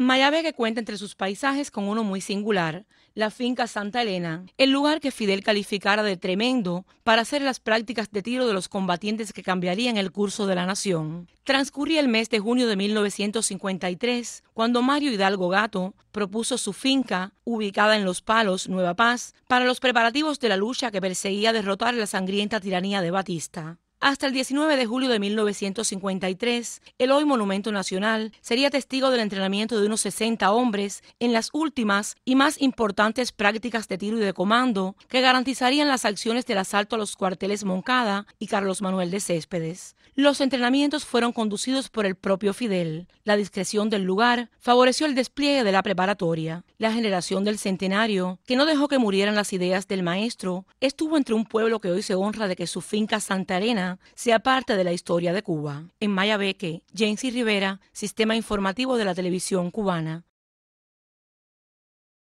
Mayabeque cuenta entre sus paisajes con uno muy singular, la finca Santa Elena, el lugar que Fidel calificara de tremendo para hacer las prácticas de tiro de los combatientes que cambiarían el curso de la nación. Transcurría el mes de junio de 1953 cuando Mario Hidalgo Gato propuso su finca, ubicada en Los Palos, Nueva Paz, para los preparativos de la lucha que perseguía derrotar la sangrienta tiranía de Batista. Hasta el 19 de julio de 1953, el hoy Monumento Nacional sería testigo del entrenamiento de unos 60 hombres en las últimas y más importantes prácticas de tiro y de comando que garantizarían las acciones del asalto a los cuarteles Moncada y Carlos Manuel de Céspedes. Los entrenamientos fueron conducidos por el propio Fidel. La discreción del lugar favoreció el despliegue de la preparatoria. La generación del centenario, que no dejó que murieran las ideas del maestro, estuvo entre un pueblo que hoy se honra de que su finca Santa Arena, sea parte de la historia de Cuba. En Mayabeque, Jensi Rivera, Sistema Informativo de la Televisión Cubana.